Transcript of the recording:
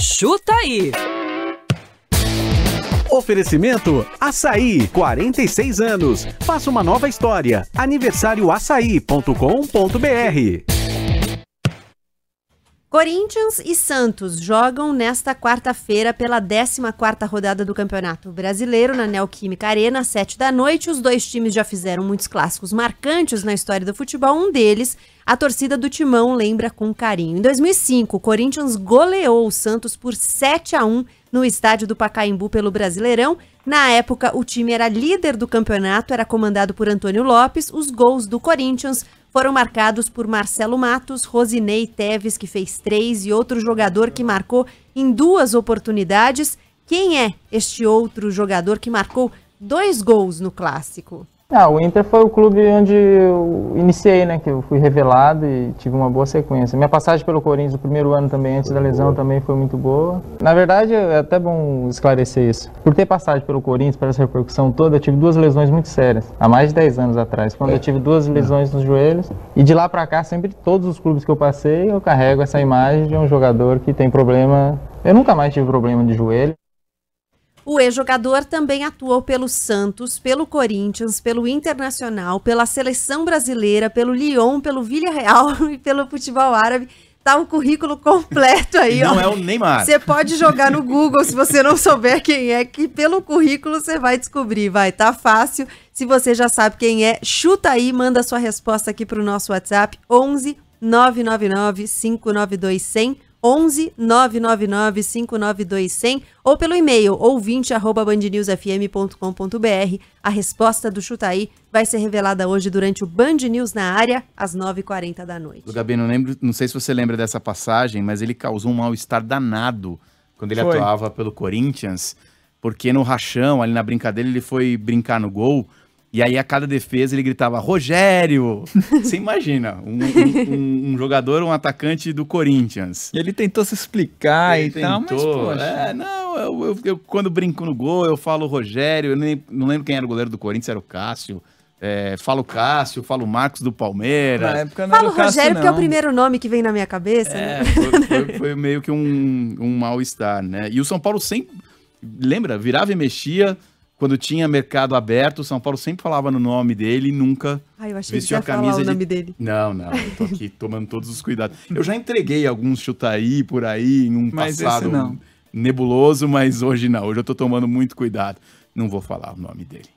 Chuta aí! Oferecimento Açaí, 46 anos. Faça uma nova história. Aniversário açaí.com.br Corinthians e Santos jogam nesta quarta-feira pela 14ª rodada do Campeonato Brasileiro na Neoquímica Arena, às 7 da noite. Os dois times já fizeram muitos clássicos marcantes na história do futebol. Um deles, a torcida do Timão lembra com carinho. Em 2005, o Corinthians goleou o Santos por 7 a 1 no estádio do Pacaembu pelo Brasileirão. Na época, o time era líder do campeonato, era comandado por Antônio Lopes. Os gols do Corinthians foram marcados por Marcelo Matos, Rosinei Teves, que fez três, e outro jogador que marcou em duas oportunidades. Quem é este outro jogador que marcou dois gols no clássico? Ah, o Inter foi o clube onde eu iniciei, né? Que eu fui revelado e tive uma boa sequência. Minha passagem pelo Corinthians no primeiro ano também, antes foi da lesão, boa. também foi muito boa. Na verdade, é, é até bom esclarecer isso. Por ter passagem pelo Corinthians, para essa repercussão toda, eu tive duas lesões muito sérias, há mais de 10 anos atrás. Quando é. eu tive duas é. lesões nos joelhos, e de lá para cá, sempre todos os clubes que eu passei, eu carrego essa imagem de um jogador que tem problema. Eu nunca mais tive problema de joelho. O ex-jogador também atuou pelo Santos, pelo Corinthians, pelo Internacional, pela Seleção Brasileira, pelo Lyon, pelo Villarreal e pelo futebol árabe tá o currículo completo aí, não ó. Não é o Neymar. Você pode jogar no Google se você não souber quem é, que pelo currículo você vai descobrir, vai, tá fácil. Se você já sabe quem é, chuta aí, manda sua resposta aqui pro nosso WhatsApp 11 999 592 100 11 999 592 ou pelo e-mail ouvinte@bandnewsfm.com.br. A resposta do Chutaí vai ser revelada hoje durante o Band News na área, às 9h40 da noite. Gabi, não, lembro, não sei se você lembra dessa passagem, mas ele causou um mal-estar danado quando ele foi. atuava pelo Corinthians, porque no rachão, ali na brincadeira, ele foi brincar no gol e aí, a cada defesa, ele gritava: Rogério! Você imagina, um, um, um, jogador, um atacante do Corinthians. E ele tentou se explicar ele e tentou, mas, poxa. É, não, eu, eu, eu, quando brinco no gol, eu falo Rogério, eu nem, não lembro quem era o goleiro do Corinthians, era o Cássio. É, falo Cássio, falo Marcos do Palmeiras. Na época não falo Cássio, Rogério, não. porque é o primeiro nome que vem na minha cabeça. É, né? foi, foi, foi, meio que um, um mal-estar, né? E o São Paulo sempre. Lembra? Virava e mexia quando tinha mercado aberto, o São Paulo sempre falava no nome dele e nunca Ai, ah, eu achei vestiu que a camisa. Falar de... o nome dele. Não, não, eu tô aqui tomando todos os cuidados. Eu já entreguei alguns chutaí por aí em um mas passado nebuloso, mas hoje não. Hoje eu tô tomando muito cuidado. Não vou falar o nome dele.